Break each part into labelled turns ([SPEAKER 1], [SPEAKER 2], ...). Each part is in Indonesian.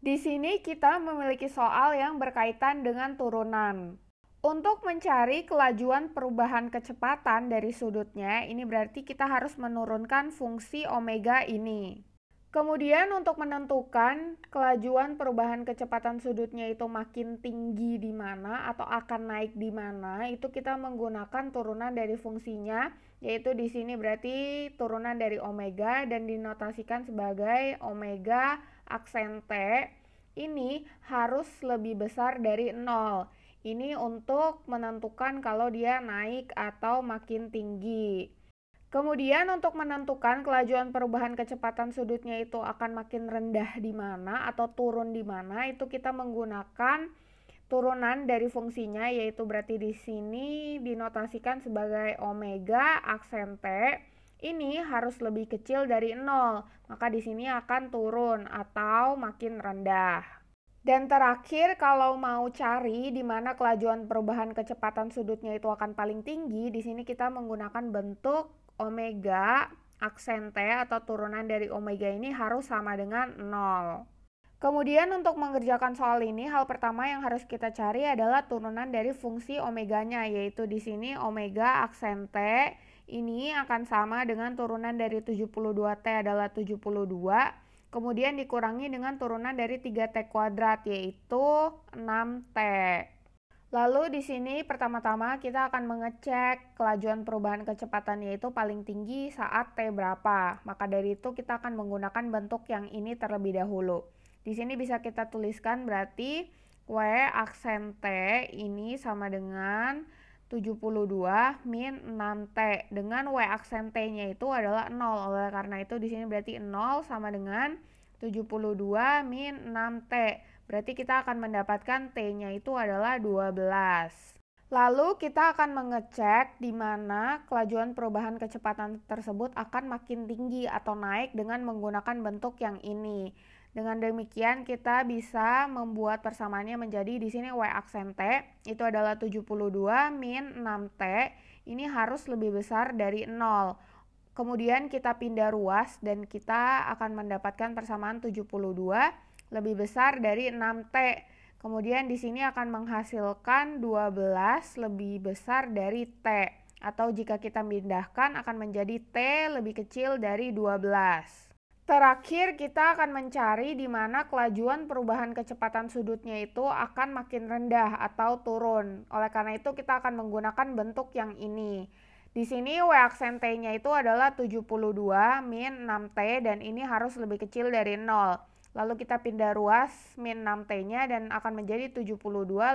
[SPEAKER 1] Di sini kita memiliki soal yang berkaitan dengan turunan. Untuk mencari kelajuan perubahan kecepatan dari sudutnya, ini berarti kita harus menurunkan fungsi omega ini. Kemudian untuk menentukan kelajuan perubahan kecepatan sudutnya itu makin tinggi di mana atau akan naik di mana, itu kita menggunakan turunan dari fungsinya, yaitu di sini berarti turunan dari omega dan dinotasikan sebagai omega aksen T. Ini harus lebih besar dari 0. Ini untuk menentukan kalau dia naik atau makin tinggi. Kemudian untuk menentukan kelajuan perubahan kecepatan sudutnya itu akan makin rendah di mana atau turun di mana itu kita menggunakan turunan dari fungsinya yaitu berarti di sini dinotasikan sebagai omega aksen T ini harus lebih kecil dari nol maka di sini akan turun atau makin rendah. Dan terakhir, kalau mau cari di mana kelajuan perubahan kecepatan sudutnya itu akan paling tinggi, di sini kita menggunakan bentuk omega aksen T atau turunan dari omega ini harus sama dengan 0. Kemudian untuk mengerjakan soal ini, hal pertama yang harus kita cari adalah turunan dari fungsi omeganya, yaitu di sini omega aksen T ini akan sama dengan turunan dari 72T adalah 72, kemudian dikurangi dengan turunan dari 3T kuadrat, yaitu 6T. Lalu di sini pertama-tama kita akan mengecek kelajuan perubahan kecepatannya itu paling tinggi saat T berapa. Maka dari itu kita akan menggunakan bentuk yang ini terlebih dahulu. Di sini bisa kita tuliskan berarti W aksen T ini sama dengan 72 min 6T. Dengan W aksen T-nya itu adalah 0. Oleh karena itu di sini berarti 0 sama dengan 72 min 6T. Berarti kita akan mendapatkan T-nya itu adalah 12. Lalu kita akan mengecek di mana kelajuan perubahan kecepatan tersebut akan makin tinggi atau naik dengan menggunakan bentuk yang ini. Dengan demikian kita bisa membuat persamaannya menjadi di sini y aksen t itu adalah 72 min 6t. Ini harus lebih besar dari 0. Kemudian kita pindah ruas dan kita akan mendapatkan persamaan 72 lebih besar dari 6T. Kemudian di sini akan menghasilkan 12 lebih besar dari T. Atau jika kita pindahkan akan menjadi T lebih kecil dari 12. Terakhir kita akan mencari di mana kelajuan perubahan kecepatan sudutnya itu akan makin rendah atau turun. Oleh karena itu kita akan menggunakan bentuk yang ini. Di sini W aksen T-nya itu adalah 72 min 6T dan ini harus lebih kecil dari 0. Lalu kita pindah ruas min 6T-nya dan akan menjadi 72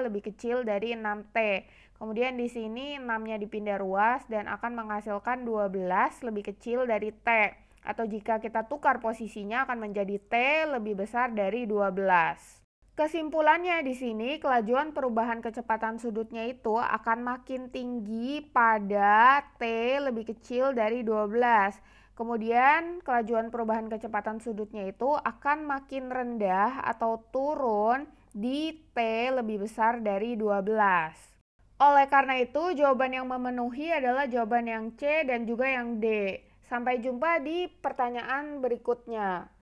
[SPEAKER 1] lebih kecil dari 6T. Kemudian di sini 6-nya dipindah ruas dan akan menghasilkan 12 lebih kecil dari T. Atau jika kita tukar posisinya akan menjadi T lebih besar dari 12. Kesimpulannya di sini, kelajuan perubahan kecepatan sudutnya itu akan makin tinggi pada T lebih kecil dari 12. Kemudian kelajuan perubahan kecepatan sudutnya itu akan makin rendah atau turun di T lebih besar dari 12. Oleh karena itu, jawaban yang memenuhi adalah jawaban yang C dan juga yang D. Sampai jumpa di pertanyaan berikutnya.